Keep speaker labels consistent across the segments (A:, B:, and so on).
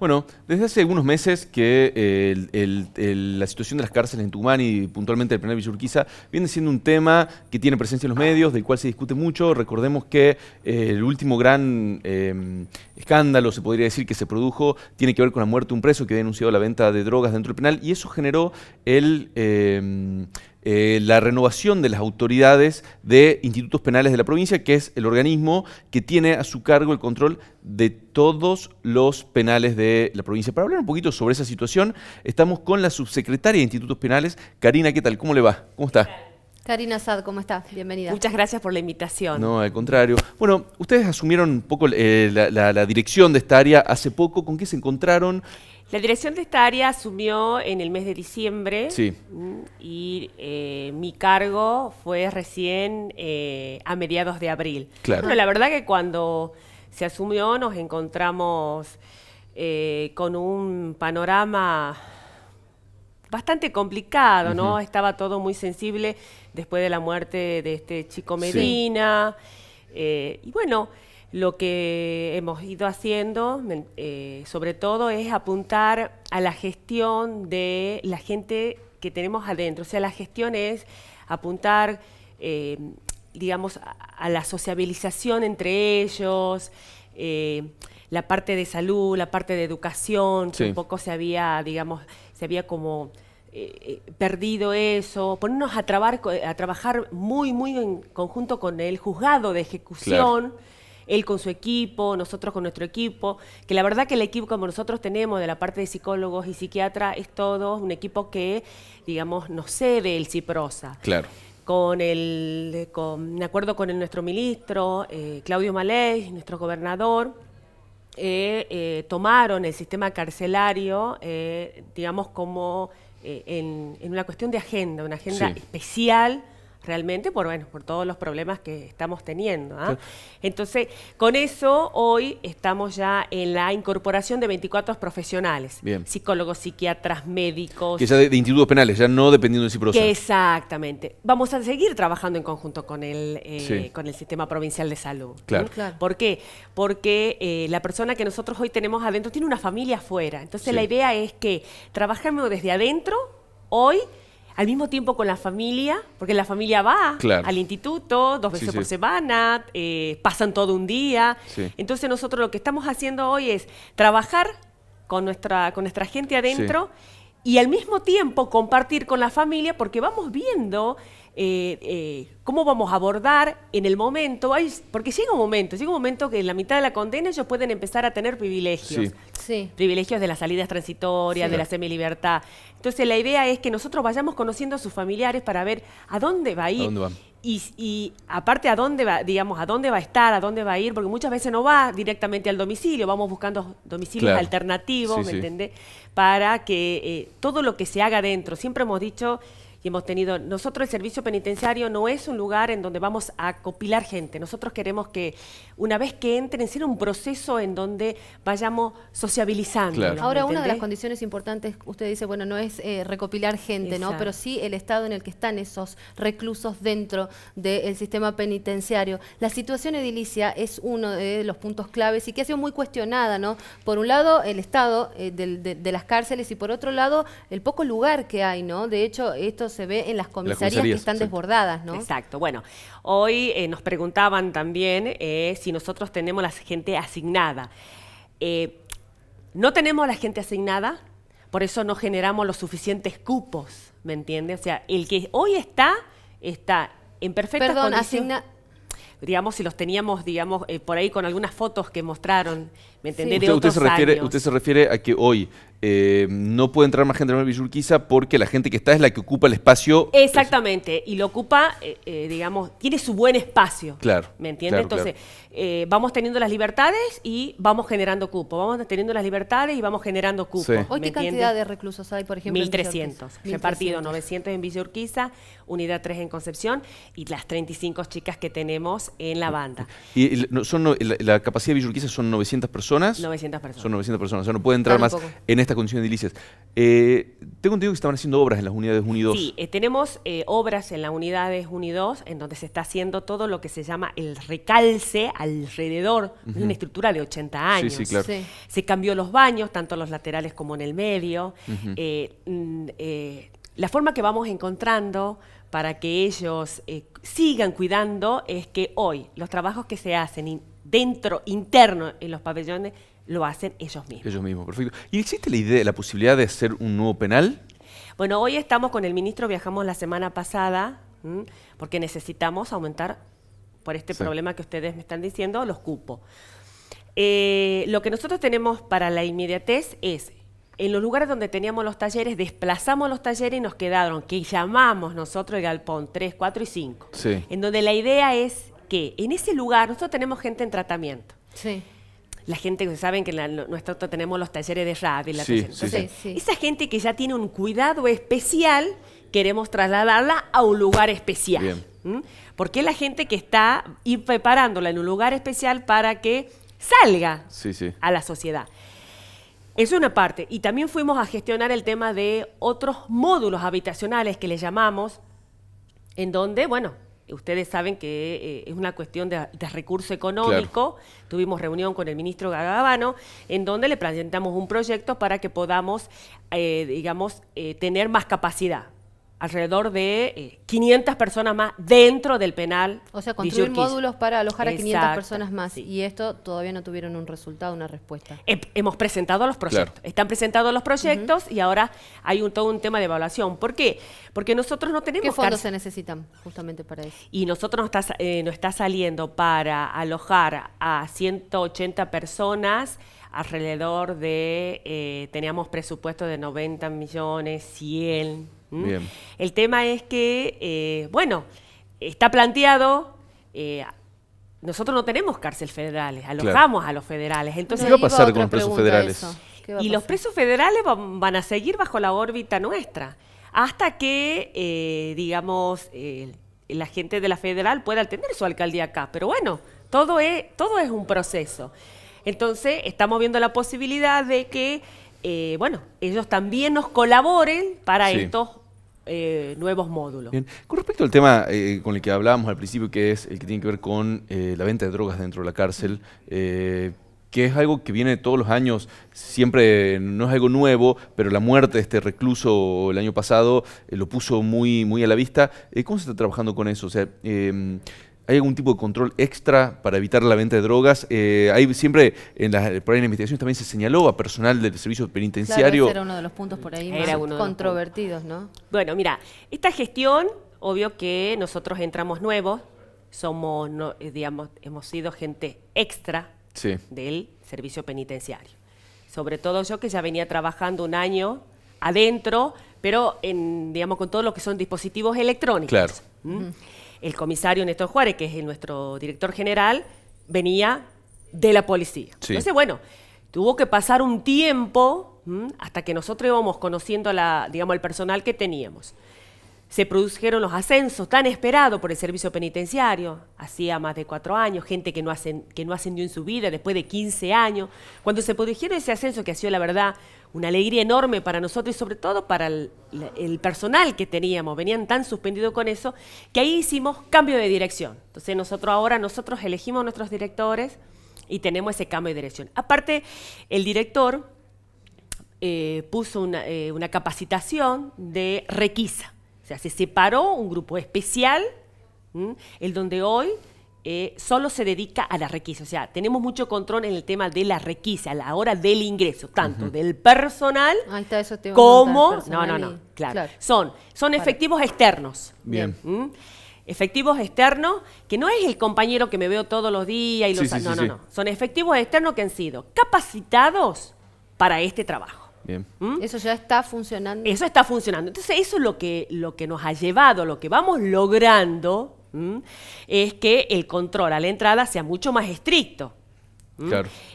A: Bueno, desde hace algunos meses que eh, la situación de las cárceles en Tucumán y puntualmente el penal Villurquiza viene siendo un tema que tiene presencia en los medios, del cual se discute mucho. Recordemos que eh, el último gran em, escándalo, se podría decir, que se produjo tiene que ver con la muerte de un preso que había denunciado la venta de drogas dentro del penal y eso generó el em, eh, la renovación de las autoridades de institutos penales de la provincia, que es el organismo que tiene a su cargo el control de todos los penales de la provincia. Para hablar un poquito sobre esa situación, estamos con la subsecretaria de Institutos Penales, Karina, ¿qué tal? ¿Cómo le va? ¿Cómo está?
B: Karina Sad, ¿cómo está? Bienvenida. Muchas gracias por la invitación.
A: No, al contrario. Bueno, ustedes asumieron un poco eh, la dirección de esta área hace poco. ¿Con qué se encontraron?
C: La dirección de esta área asumió en el mes de diciembre mm, y eh, mi cargo fue recién eh, a mediados de abril. Claro. la verdad que cuando se asumió nos encontramos eh, con un panorama bastante complicado, ¿no? Estaba todo muy sensible después de la muerte de este chico Medina. y bueno, lo que hemos ido haciendo, eh, sobre todo, es apuntar a la gestión de la gente que tenemos adentro. O sea, la gestión es apuntar, eh, digamos, a, la sociabilización entre ellos, eh, la parte de salud, la parte de educación, que un poco se había, digamos, se había como perdido eso, ponernos a, trabajar, a trabajar muy, muy en conjunto con el juzgado de ejecución él con su equipo, nosotros con nuestro equipo, que la verdad que el equipo como nosotros tenemos de la parte de psicólogos y psiquiatras es todo un equipo que, digamos, nos cede el CIPROSA. Claro con el de acuerdo con nuestro ministro eh, Claudio Maley, nuestro gobernador, eh, eh, tomaron el sistema carcelario, digamos, como en, una cuestión de agenda, una agenda especial realmente por, bueno, por todos los problemas que estamos teniendo. ¿ah? Entonces, con eso hoy estamos ya en la incorporación de 24 profesionales. Psicólogos, psiquiatras, médicos. Que ya de,
A: institutos penales, ya no dependiendo de Ciprosa.
C: Exactamente. Vamos a seguir trabajando en conjunto con el, eh, con el sistema provincial de salud. Claro. ¿Por qué? Porque eh, la persona que nosotros hoy tenemos adentro tiene una familia afuera. Entonces, la idea es que trabajemos desde adentro hoy al mismo tiempo con la familia, porque la familia va al instituto dos veces por semana, eh, pasan todo un día. Entonces nosotros lo que estamos haciendo hoy es trabajar con nuestra, con nuestra gente adentro y al mismo tiempo compartir con la familia porque vamos viendo eh, eh, cómo vamos a abordar en el momento, hay, porque llega un momento, llega un momento que en la mitad de la condena ellos pueden empezar a tener privilegios, privilegios de las salidas transitorias, de la semilibertad. Entonces la idea es que nosotros vayamos conociendo a sus familiares para ver a dónde va a ir. ¿A y, aparte, ¿a dónde va, digamos, a dónde va a estar, a dónde va a ir? Porque muchas veces no va directamente al domicilio, vamos buscando domicilios alternativos, ¿me Para que eh, todo lo que se haga dentro, siempre hemos dicho y hemos tenido, nosotros el servicio penitenciario no es un lugar en donde vamos a copilar gente, nosotros queremos que una vez que entren, sea un proceso en donde vayamos sociabilizando. Ahora, una de las
B: condiciones importantes, usted dice, bueno, no es eh, recopilar gente, ¿no? Pero sí el estado en el que están esos reclusos dentro del sistema penitenciario. La situación edilicia es uno de los puntos claves y que ha sido muy cuestionada, ¿no? Por un lado, el estado eh, de, las cárceles y por otro lado, el poco lugar que hay, ¿no? De hecho, estos se ve en las comisarías, que están desbordadas, ¿no?
C: Exacto. Bueno, hoy eh, nos preguntaban también eh, si nosotros tenemos la gente asignada. Eh, no tenemos la gente asignada, por eso no generamos los suficientes cupos, ¿me entiendes? O sea, el que hoy está, está en perfecta Perdón, condición. digamos, si los teníamos, digamos, por ahí con algunas fotos que mostraron, ¿Me usted, se refiere, usted
A: se refiere a que hoy eh, no puede entrar más gente en Villurquiza porque la gente que está es la que ocupa el espacio.
C: Exactamente, y lo ocupa, eh, eh, digamos, tiene su buen espacio.
A: Claro. ¿Me entiende Entonces,
C: vamos teniendo las libertades y vamos generando cupo. Vamos teniendo las libertades y vamos generando cupo. ¿Hoy qué cantidad de
B: reclusos hay, por ejemplo? 1.300. Repartido
C: 900 en Villurquiza, Unidad 3 en Concepción y las 35 chicas que tenemos en la banda.
A: Y, son, la, capacidad de Villurquiza son 900 personas. 900 personas. Son 900 personas, o sea, no puede entrar más en esta condición delicias. Eh, tengo entendido que estaban haciendo obras en las unidades 1 2. Sí,
C: eh, tenemos eh, obras en las unidades 1 2, en donde se está haciendo todo lo que se llama el recalce alrededor una estructura de 80 años. Sí, sí, claro. Se cambió los baños, tanto en los laterales como en el medio. Eh, mm, la forma que vamos encontrando para que ellos sigan cuidando es que hoy los trabajos que se hacen dentro, interno, en los pabellones, lo hacen ellos mismos.
A: Ellos mismos, perfecto. ¿Y existe la idea, la posibilidad de hacer un nuevo penal?
C: Bueno, hoy estamos con el ministro, viajamos la semana pasada, porque necesitamos aumentar, por este problema que ustedes me están diciendo, los cupos. Eh, lo que nosotros tenemos para la inmediatez es, en los lugares donde teníamos los talleres, desplazamos los talleres y nos quedaron, que llamamos nosotros el galpón 3, 4 y 5, en donde la idea es que en ese lugar nosotros tenemos gente en tratamiento. Sí. La gente que saben que nosotros tenemos los talleres de rap y la sí, Entonces, esa gente que ya tiene un cuidado especial, queremos trasladarla a un lugar especial. Porque es la gente que está preparándola en un lugar especial para que salga a la sociedad. Es una parte. Y también fuimos a gestionar el tema de otros módulos habitacionales que le llamamos, en donde, bueno, Ustedes saben que eh, es una cuestión de, recurso económico. Tuvimos reunión con el ministro Gagabano, en donde le presentamos un proyecto para que podamos, eh, digamos, eh, tener más capacidad alrededor de 500 eh, personas más dentro del penal. O sea, construir módulos
B: para alojar a 500 personas más. Y esto todavía no tuvieron un resultado, una respuesta.
C: hemos presentado los proyectos. Están presentados los proyectos y ahora hay todo un tema de evaluación. ¿Por qué?
B: Porque nosotros no tenemos... ¿Qué fondos se necesitan justamente para eso?
C: Y nosotros nos está, eh, está saliendo para alojar a 180 personas alrededor de, eh, teníamos presupuesto de 90 millones, 100 ¿Mm? El tema es que, eh, bueno, está planteado... Eh, nosotros no tenemos cárceles federales, alojamos a los federales. Entonces, ¿Qué va a pasar con los presos federales? Y los presos federales van a seguir bajo la órbita nuestra, hasta que, eh, digamos, la gente de la federal pueda tener su alcaldía acá. Pero bueno, todo es, todo es un proceso. Entonces, estamos viendo la posibilidad de que, bueno, ellos también nos colaboren para estos estos eh, nuevos módulos. Con
A: respecto al tema eh, con el que hablábamos al principio, que es el que tiene que ver con eh, la venta de drogas dentro de la cárcel, que es algo que viene todos los años, siempre no es algo nuevo, pero la muerte de este recluso el año pasado lo puso muy, muy a la vista. ¿Cómo se está trabajando con eso? O sea, em, ¿Hay algún tipo de control extra para evitar la venta de drogas? Eh, siempre, en la, por investigación también se señaló a personal del servicio penitenciario. Claro, ese era
B: uno de los puntos por ahí más controvertidos, ¿no? Bueno, mira,
C: esta gestión, obvio que nosotros entramos nuevos, somos, eh, digamos, hemos sido gente extra del servicio penitenciario. Sobre todo yo que ya venía trabajando un año adentro, pero en, digamos, con todo lo que son dispositivos electrónicos. Claro. ¿Mm? el comisario Néstor Juárez, que es nuestro director general, venía de la policía. Entonces, bueno, tuvo que pasar un tiempo hasta que nosotros íbamos conociendo la, personal que teníamos. Se produjeron los ascensos tan esperados por el servicio penitenciario, hacía más de cuatro años, gente que no, que no ascendió en su vida después de 15 años. Cuando se produjeron ese ascenso que ha sido, la verdad, una alegría enorme para nosotros y sobre todo para el, personal que teníamos. Venían tan suspendidos con eso que ahí hicimos cambio de dirección. Entonces nosotros ahora, nosotros elegimos nuestros directores y tenemos ese cambio de dirección. Aparte, el director eh, puso eh, una, capacitación de requisa. O sea, se separó un grupo especial, el donde hoy eh, solo se dedica a la requisa. O sea, tenemos mucho control en el tema de la requisa, a la hora del ingreso, tanto del personal como. no, no, no, claro. Son, son efectivos externos. Bien. ¿Mm? Efectivos externos, que no es el compañero que me veo todos los días y los. no, no, no. Son efectivos externos que han sido capacitados para este trabajo.
B: Bien. ¿Mm? Eso ya está funcionando.
C: Eso está funcionando. Entonces, eso es lo que, lo que nos ha llevado, lo que vamos logrando es que el control a la entrada sea mucho más estricto.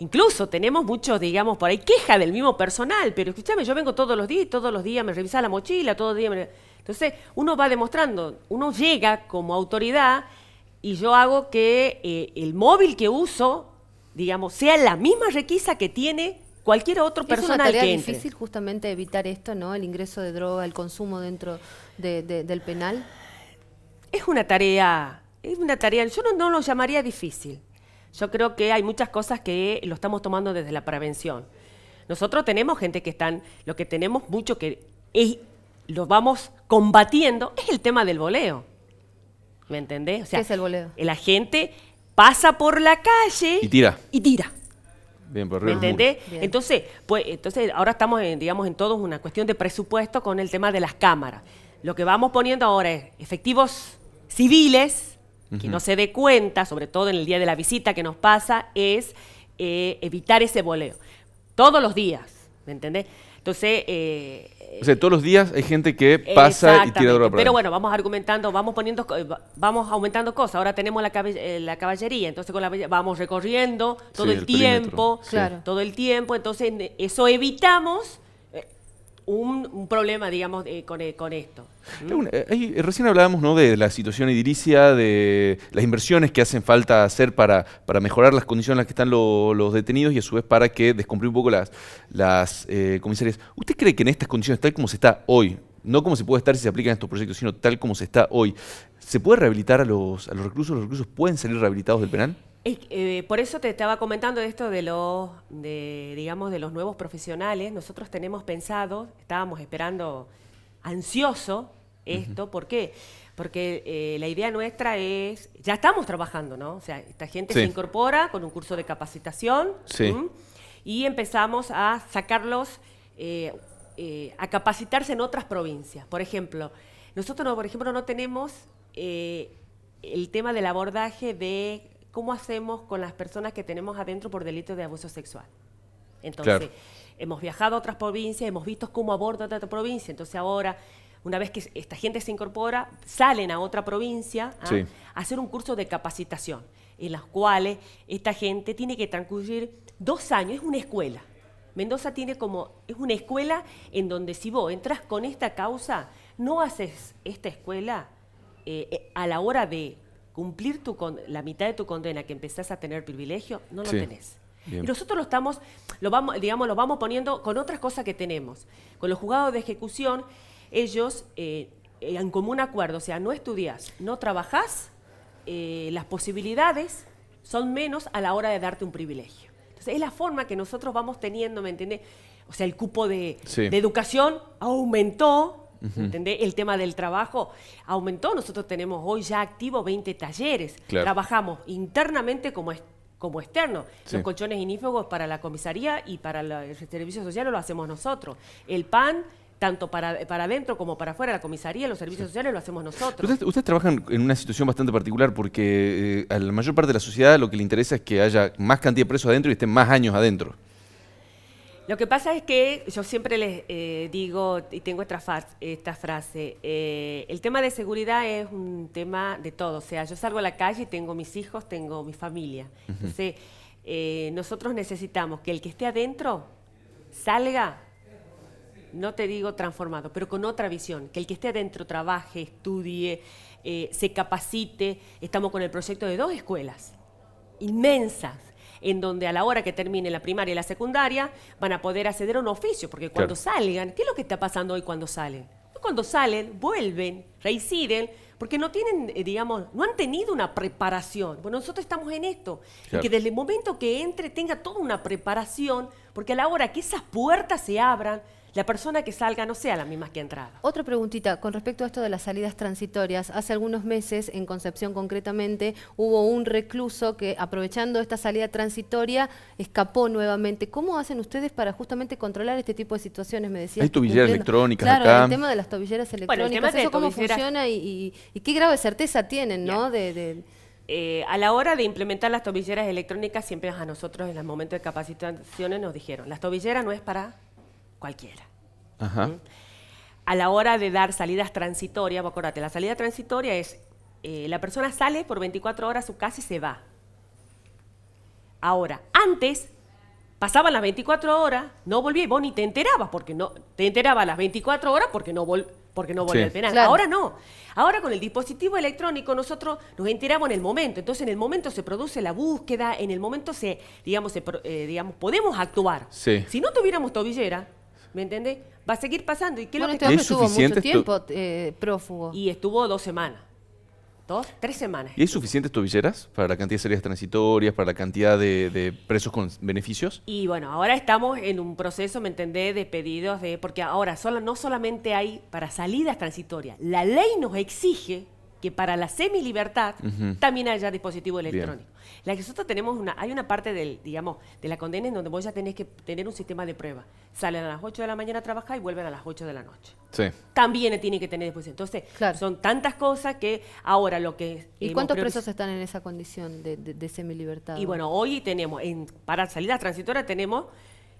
C: Incluso tenemos muchos, digamos, por ahí queja del mismo personal, pero escúchame, yo vengo todos los días todos los días me revisa la mochila, todos los días me... Entonces, uno va demostrando, uno llega como autoridad y yo hago que eh, el móvil que uso, digamos, sea la misma requisa que tiene cualquier otro
B: personal que Es difícil justamente evitar esto, ¿no? El ingreso de droga, el consumo dentro del penal
C: es una tarea, es una tarea, yo no, lo llamaría difícil. Yo creo que hay muchas cosas que lo estamos tomando desde la prevención. Nosotros tenemos gente que están, lo que tenemos mucho que lo vamos combatiendo es el tema del voleo. ¿Me entendés? O sea, es el voleo? La gente pasa por la calle y tira. Y tira.
A: Bien, por ¿Me entendés?
C: Entonces, pues, entonces ahora estamos en, digamos, en todos una cuestión de presupuesto con el tema de las cámaras. Lo que vamos poniendo ahora es efectivos civiles, que no se dé cuenta, sobre todo en el día de la visita que nos pasa, es eh, evitar ese boleo. Todos los días, ¿me entendés? Entonces... Eh,
A: todos los días hay gente que pasa y tira droga. Pero bueno,
C: vamos argumentando, vamos poniendo, eh, vamos aumentando cosas. Ahora tenemos la, caballería, entonces con la vamos recorriendo todo el, tiempo, todo el tiempo. Entonces eso evitamos un, problema, digamos, eh, eh, con, esto.
A: Eh, recién hablábamos ¿no? de la situación edilicia, de las inversiones que hacen falta hacer para, para mejorar las condiciones en las que están los detenidos y a su vez para que descumplir un poco las, las comisarías. ¿Usted cree que en estas condiciones, tal como se está hoy, no como se puede estar si se aplican estos proyectos, sino tal como se está hoy, ¿se puede rehabilitar a los, a los reclusos? ¿Los reclusos pueden salir rehabilitados del penal?
C: Eh, por eso te estaba comentando esto de los, digamos, de los nuevos profesionales. Nosotros tenemos pensado, estábamos esperando ansioso esto, ¿por qué? Porque eh, la idea nuestra es, ya estamos trabajando, ¿no? O sea, esta gente se incorpora con un curso de capacitación y empezamos a sacarlos, eh, a capacitarse en otras provincias. Por ejemplo, nosotros, por ejemplo, no tenemos el tema del abordaje de ¿cómo hacemos con las personas que tenemos adentro por delito de abuso sexual? Entonces, hemos viajado a otras provincias, hemos visto cómo aborda otra provincia, entonces ahora una vez que esta gente se incorpora, salen a otra provincia ¿ah? a hacer un curso de capacitación, en las cuales esta gente tiene que transcurrir dos años, es una escuela. Mendoza tiene como, es una escuela en donde si vos entras con esta causa, no haces esta escuela eh, eh, a la hora de cumplir tu con la mitad de tu condena que empezás a tener privilegio, no lo tenés. Y nosotros lo estamos, lo vamos, digamos, lo vamos poniendo con otras cosas que tenemos. Con los juzgados de ejecución, ellos en eh, eh, común acuerdo, o sea, no estudias, no trabajás, eh, las posibilidades son menos a la hora de darte un privilegio. Entonces, es la forma que nosotros vamos teniendo, ¿me entiendes? O sea, el cupo de educación aumentó el tema del trabajo aumentó. Nosotros tenemos hoy ya activos 20 talleres. Trabajamos internamente como como externo. Los colchones inífugos para la comisaría y para la, el servicio social lo hacemos nosotros. El pan, tanto para, para adentro como para afuera, la comisaría, los servicios sociales lo hacemos nosotros.
A: Ustedes, trabajan en una situación bastante particular porque eh, a la mayor parte de la sociedad lo que le interesa es que haya más cantidad de presos adentro y estén más años adentro.
C: Lo que pasa es que yo siempre les eh, digo, y tengo esta, frase, eh, el tema de seguridad es un tema de todo. O sea, yo salgo a la calle y tengo mis hijos, tengo mi familia. Entonces, eh, nosotros necesitamos que el que esté adentro salga, no te digo transformado, pero con otra visión. Que el que esté adentro trabaje, estudie, se capacite. Estamos con el proyecto de dos escuelas inmensas en donde a la hora que termine la primaria y la secundaria van a poder acceder a un oficio, porque cuando salgan, ¿qué es lo que está pasando hoy cuando salen? Cuando salen, vuelven, reinciden, porque no tienen, eh, digamos, no han tenido una preparación. Bueno, nosotros estamos en esto, que desde el momento que entre tenga toda una preparación, porque a la hora que esas puertas se abran, la persona que salga no sea la misma que entraba.
B: Otra preguntita, con respecto a esto de las salidas transitorias, hace algunos meses en Concepción concretamente hubo un recluso que aprovechando esta salida transitoria escapó nuevamente. ¿Cómo hacen ustedes para justamente controlar este tipo de situaciones? Me decía. Hay tobilleras electrónicas claro, el tema de las tobilleras electrónicas, eso cómo funciona y, y, grado qué certeza tienen, ¿no? De, eh, a la hora de
C: implementar las tobilleras electrónicas, siempre a nosotros en el momento de capacitaciones nos dijeron, las tobilleras no es para cualquiera. Ajá. ¿Mm? A la hora de dar salidas transitorias, acordate, la salida transitoria es eh, la persona sale por 24 horas a su casa y se va. Ahora, antes pasaban las 24 horas, no volvía y vos ni te enterabas porque no te enterabas las 24 horas porque no vol porque no volvía penal. Ahora no. Ahora con el dispositivo electrónico nosotros nos enteramos en el momento. Entonces en el momento se produce la búsqueda, en el momento se digamos eh, digamos podemos actuar. Si no tuviéramos tobillera, ¿Me entendés? Va a seguir pasando. ¿Y qué lo que este estuvo mucho tiempo eh, prófugo. Y estuvo dos semanas. Dos, tres semanas.
A: ¿Y es suficiente tobilleras para la cantidad de salidas transitorias, para la cantidad de, presos con beneficios?
C: Y bueno, ahora estamos en un proceso, ¿me entendés?, de pedidos de. Porque ahora no solamente hay para salidas transitorias, la ley nos exige que para la semilibertad libertad también haya dispositivo electrónico. La que nosotros tenemos una, hay una parte del, digamos, de la condena en donde vos ya tenés que tener un sistema de prueba. Salen a las 8 de la mañana a trabajar y vuelven a las 8 de la noche. Sí. También tienen que tener dispositivo. Entonces, son tantas cosas que ahora lo que ¿Y cuántos presos
B: están en esa condición de, de, semilibertad? Y bueno,
C: hoy tenemos, en, para salida transitorias tenemos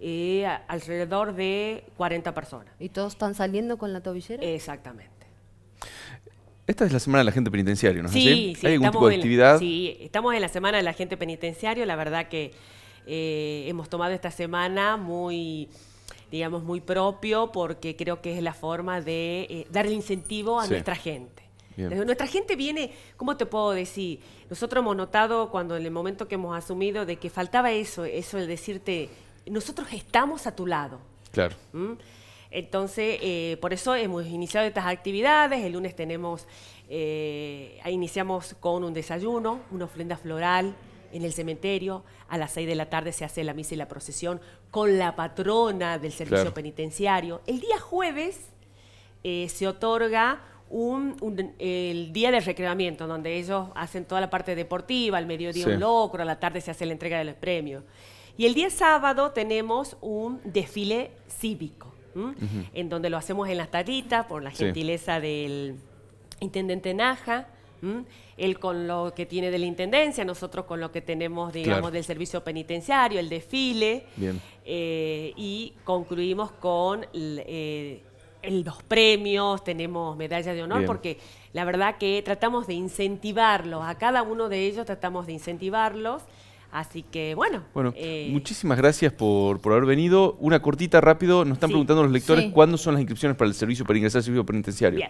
C: eh, alrededor de 40 personas.
B: ¿Y todos están saliendo con la tobillera? Exactamente.
A: Esta es la semana de la gente penitenciario, ¿no es así? Sí, ¿Hay algún tipo actividad?
C: sí, estamos en la semana de la gente penitenciario. La verdad que eh, hemos tomado esta semana muy digamos, muy propio, porque creo que es la forma de eh, dar el incentivo a nuestra gente. Nuestra gente viene, ¿cómo te puedo decir? Nosotros hemos notado cuando en el momento que hemos asumido de que faltaba eso, eso de decirte, nosotros estamos a tu lado. Claro. ¿Mm? Entonces, eh, por eso hemos iniciado estas actividades. El lunes tenemos, eh, iniciamos con un desayuno, una ofrenda floral en el cementerio. A las 6 de la tarde se hace la misa y la procesión con la patrona del servicio penitenciario. El día jueves eh, se otorga el día del recreamiento, donde ellos hacen toda la parte deportiva, al mediodía un locro, a la tarde se hace la entrega de los premios. Y el día sábado tenemos un desfile cívico en donde lo hacemos en las taritas, por la gentileza del intendente Naja. Él con lo que tiene de la intendencia, nosotros con lo que tenemos, digamos, del servicio penitenciario, el desfile. Eh, y concluimos con los eh, premios, tenemos medallas de honor, porque la verdad que tratamos de incentivarlos, a cada uno de ellos tratamos de incentivarlos. Así que bueno. Bueno, eh,
A: muchísimas gracias por, por, haber venido. Una cortita rápido, nos están preguntando los lectores cuándo son las inscripciones para el servicio, para ingresar al servicio penitenciario.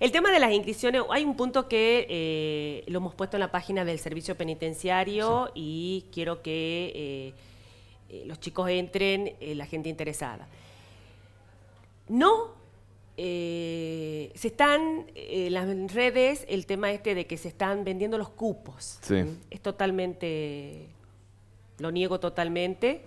C: El tema de las inscripciones, hay un punto que eh, lo hemos puesto en la página del servicio penitenciario y quiero que eh, los chicos entren, la gente interesada. No se están en las redes el tema este de que se están vendiendo los cupos. Sí. Es totalmente lo niego totalmente.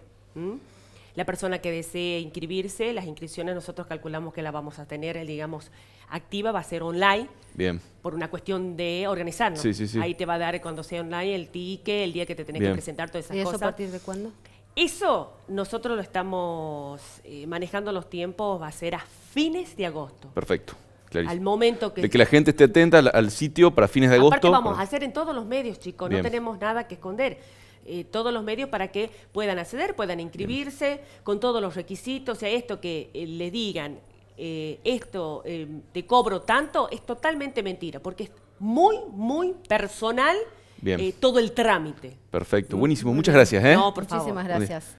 C: La persona que desee inscribirse, las inscripciones nosotros calculamos que la vamos a tener, digamos, activa, va a ser online. Bien. Por una cuestión de organizarnos. Sí, sí, sí. Ahí te va a dar cuando sea online el ticket, el día que te tenés que presentar, todas esas ¿Y eso a partir de cuándo? Eso nosotros lo estamos eh, manejando los tiempos, va a ser a fines de agosto.
A: Perfecto. Al momento que... De que la gente esté atenta al, sitio para fines de agosto. Aparte vamos a
C: hacer en todos los medios, chicos. No tenemos nada que esconder. Eh, todos los medios para que puedan acceder, puedan inscribirse con todos los requisitos, o sea, esto que eh, le digan, eh, esto te em, cobro tanto, es totalmente mentira, porque es muy, muy personal. todo el trámite.
A: Perfecto, buenísimo. Muchas gracias. No, por Muchísimas gracias.